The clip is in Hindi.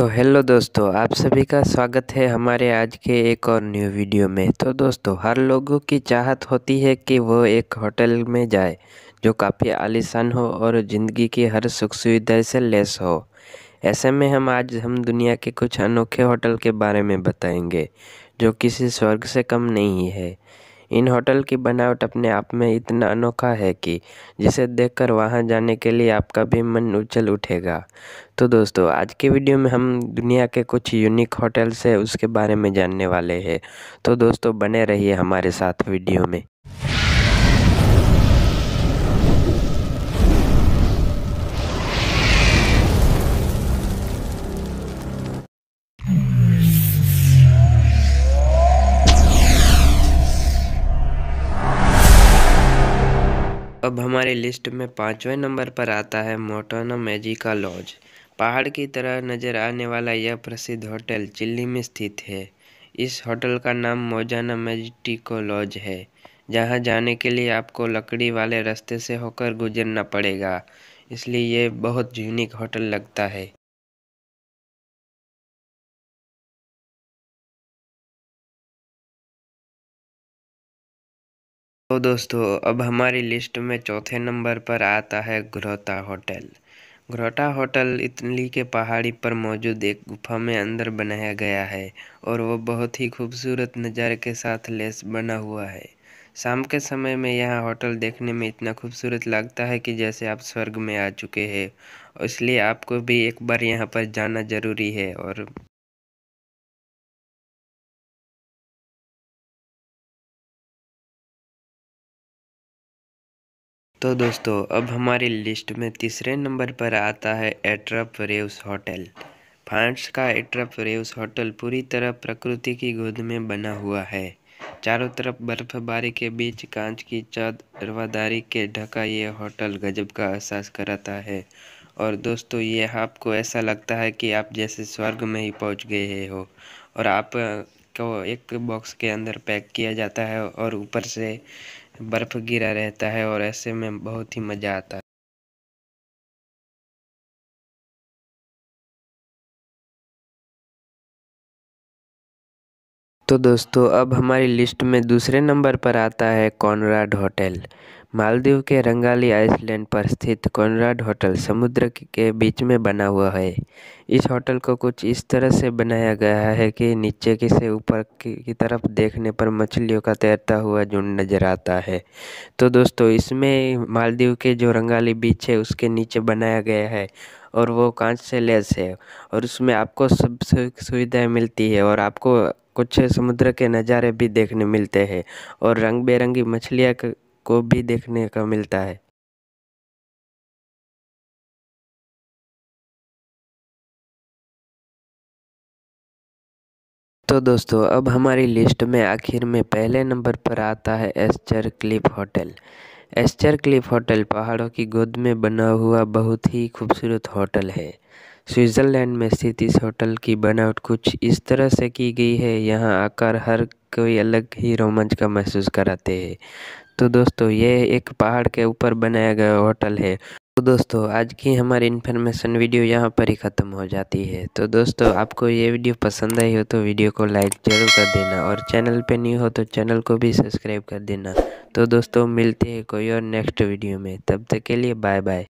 तो हेलो दोस्तों आप सभी का स्वागत है हमारे आज के एक और न्यू वीडियो में तो दोस्तों हर लोगों की चाहत होती है कि वो एक होटल में जाए जो काफ़ी आलीशान हो और ज़िंदगी की हर सुख सुविधा से लेस हो ऐसे में हम आज हम दुनिया के कुछ अनोखे होटल के बारे में बताएंगे जो किसी स्वर्ग से कम नहीं है इन होटल की बनावट अपने आप में इतना अनोखा है कि जिसे देखकर वहाँ जाने के लिए आपका भी मन उछल उठेगा तो दोस्तों आज के वीडियो में हम दुनिया के कुछ यूनिक होटल्स है उसके बारे में जानने वाले हैं तो दोस्तों बने रहिए हमारे साथ वीडियो में अब हमारे लिस्ट में पाँचवें नंबर पर आता है मोटोनो मेजिका लॉज पहाड़ की तरह नज़र आने वाला यह प्रसिद्ध होटल चिल्ली में स्थित है इस होटल का नाम मोजाना मैजिटिको लॉज है जहाँ जाने के लिए आपको लकड़ी वाले रास्ते से होकर गुजरना पड़ेगा इसलिए यह बहुत यूनिक होटल लगता है तो दोस्तों अब हमारी लिस्ट में चौथे नंबर पर आता है Grotta hotel Grotta hotel Italy के पहाड़ी पर मौजूद एक गुफा में अंदर बनाया गया है और वह बहुत ही खूबसूरत नज़ारे के साथ लेस बना हुआ है शाम के समय में यह होटल देखने में इतना खूबसूरत लगता है कि जैसे आप स्वर्ग में आ चुके हैं इसलिए आपको भी एक बार यहाँ पर जाना ज़रूरी है और तो दोस्तों अब हमारी लिस्ट में तीसरे नंबर पर आता है एट्रप रेव्स होटल फ्रांस का एट्रप रेव्स होटल पूरी तरह प्रकृति की गोद में बना हुआ है चारों तरफ बर्फबारी के बीच कांच की रवादारी के ढका ये होटल गजब का एहसास कराता है और दोस्तों ये आपको ऐसा लगता है कि आप जैसे स्वर्ग में ही पहुंच गए हो और आप को एक बॉक्स के अंदर पैक किया जाता है और ऊपर से बर्फ़ गिरा रहता है और ऐसे में बहुत ही मज़ा आता है तो दोस्तों अब हमारी लिस्ट में दूसरे नंबर पर आता है कॉनराड होटल मालदीव के रंगाली आइसलैंड पर स्थित कॉनराड होटल समुद्र के बीच में बना हुआ है इस होटल को कुछ इस तरह से बनाया गया है कि नीचे के से ऊपर की तरफ देखने पर मछलियों का तैरता हुआ झुंड नज़र आता है तो दोस्तों इसमें मालदीव के जो रंगाली बीच है उसके नीचे बनाया गया है और वो कांच से लेस है और उसमें आपको सब सुविधाएं मिलती है और आपको कुछ समुद्र के नज़ारे भी देखने मिलते हैं और रंग बिरंगी मछलियाँ को भी देखने का मिलता है तो दोस्तों अब हमारी लिस्ट में आखिर में पहले नंबर पर आता है Aescher cliff hotel Aescher cliff hotel पहाड़ों की गोद में बना हुआ बहुत ही खूबसूरत होटल है स्विट्ज़रलैंड में स्थित इस होटल की बनावट कुछ इस तरह से की गई है यहाँ आकर हर कोई अलग ही रोमांच का महसूस कराते हैं तो दोस्तों ये एक पहाड़ के ऊपर बनाया गया होटल है तो दोस्तों आज की हमारी इन्फॉर्मेशन वीडियो यहाँ पर ही ख़त्म हो जाती है तो दोस्तों आपको ये वीडियो पसंद आई हो तो वीडियो को लाइक ज़रूर कर देना और चैनल पे नहीं हो तो चैनल को भी सब्सक्राइब कर देना तो दोस्तों मिलते हैं कोई और नेक्स्ट वीडियो में तब तक के लिए बाय बाय